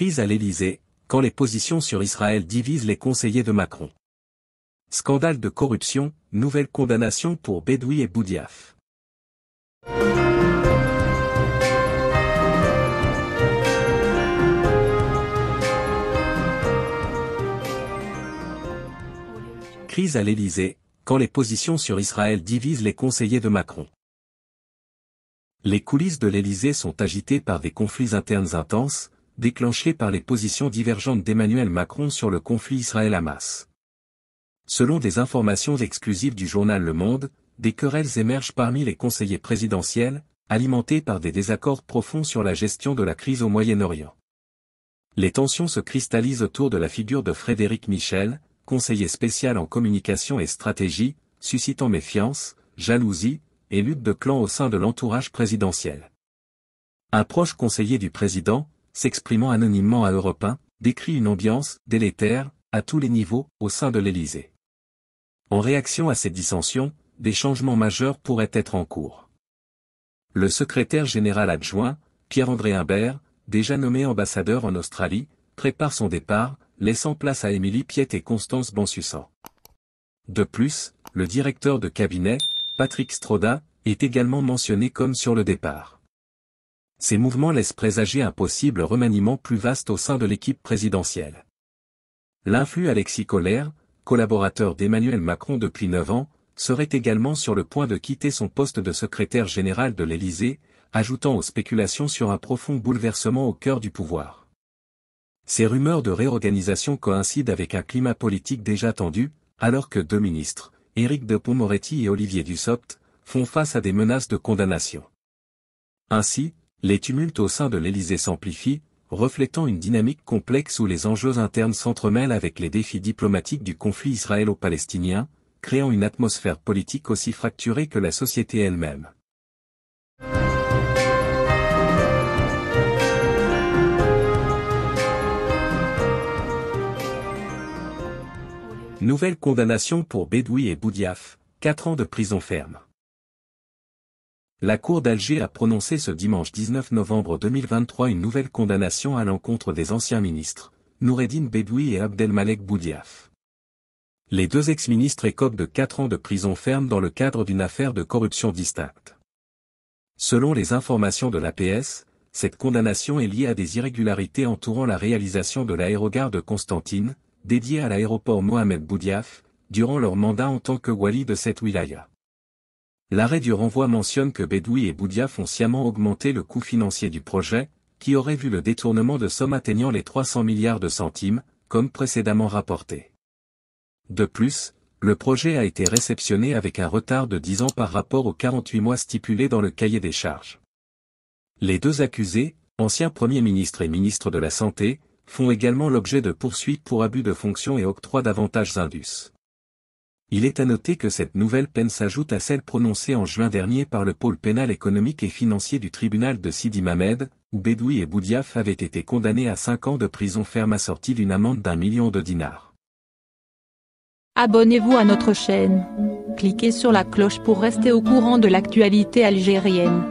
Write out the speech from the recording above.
crise à l'Élysée, quand les positions sur Israël divisent les conseillers de Macron. Scandale de corruption, nouvelle condamnation pour Bédoui et Boudiaf. Crise à l'Élysée, quand les positions sur Israël divisent les conseillers de Macron. Les coulisses de l'Élysée sont agitées par des conflits internes intenses, déclenchée par les positions divergentes d'Emmanuel Macron sur le conflit Israël-Hamas. Selon des informations exclusives du journal Le Monde, des querelles émergent parmi les conseillers présidentiels, alimentées par des désaccords profonds sur la gestion de la crise au Moyen-Orient. Les tensions se cristallisent autour de la figure de Frédéric Michel, conseiller spécial en communication et stratégie, suscitant méfiance, jalousie, et lutte de clans au sein de l'entourage présidentiel. Un proche conseiller du président, s'exprimant anonymement à Europe 1, décrit une ambiance délétère, à tous les niveaux, au sein de l'Élysée. En réaction à ces dissensions, des changements majeurs pourraient être en cours. Le secrétaire général adjoint, Pierre-André Imbert, déjà nommé ambassadeur en Australie, prépare son départ, laissant place à Émilie Piette et Constance Bansussan. De plus, le directeur de cabinet, Patrick Stroda, est également mentionné comme sur le départ. Ces mouvements laissent présager un possible remaniement plus vaste au sein de l'équipe présidentielle. L'influx Alexis Collère, collaborateur d'Emmanuel Macron depuis neuf ans, serait également sur le point de quitter son poste de secrétaire général de l'Élysée, ajoutant aux spéculations sur un profond bouleversement au cœur du pouvoir. Ces rumeurs de réorganisation coïncident avec un climat politique déjà tendu, alors que deux ministres, Éric de Pomoretti et Olivier Dussopt, font face à des menaces de condamnation. Ainsi, les tumultes au sein de l'Élysée s'amplifient, reflétant une dynamique complexe où les enjeux internes s'entremêlent avec les défis diplomatiques du conflit israélo-palestinien, créant une atmosphère politique aussi fracturée que la société elle-même. Nouvelle condamnation pour Bédoui et Boudiaf, 4 ans de prison ferme. La Cour d'Alger a prononcé ce dimanche 19 novembre 2023 une nouvelle condamnation à l'encontre des anciens ministres, Noureddine Bedoui et Abdelmalek Boudiaf. Les deux ex-ministres écopent de quatre ans de prison ferme dans le cadre d'une affaire de corruption distincte. Selon les informations de l'APS, cette condamnation est liée à des irrégularités entourant la réalisation de l'aérogare de Constantine, dédiée à l'aéroport Mohamed Boudiaf, durant leur mandat en tant que wali de cette wilaya. L'arrêt du renvoi mentionne que Bédoui et Boudia font sciemment augmenter le coût financier du projet, qui aurait vu le détournement de sommes atteignant les 300 milliards de centimes, comme précédemment rapporté. De plus, le projet a été réceptionné avec un retard de 10 ans par rapport aux 48 mois stipulés dans le cahier des charges. Les deux accusés, anciens Premier ministre et ministre de la Santé, font également l'objet de poursuites pour abus de fonction et octroi davantage indus. Il est à noter que cette nouvelle peine s'ajoute à celle prononcée en juin dernier par le pôle pénal économique et financier du tribunal de Sidi Mamed, où Bédoui et Boudiaf avaient été condamnés à 5 ans de prison ferme assortie d'une amende d'un million de dinars. Abonnez-vous à notre chaîne. Cliquez sur la cloche pour rester au courant de l'actualité algérienne.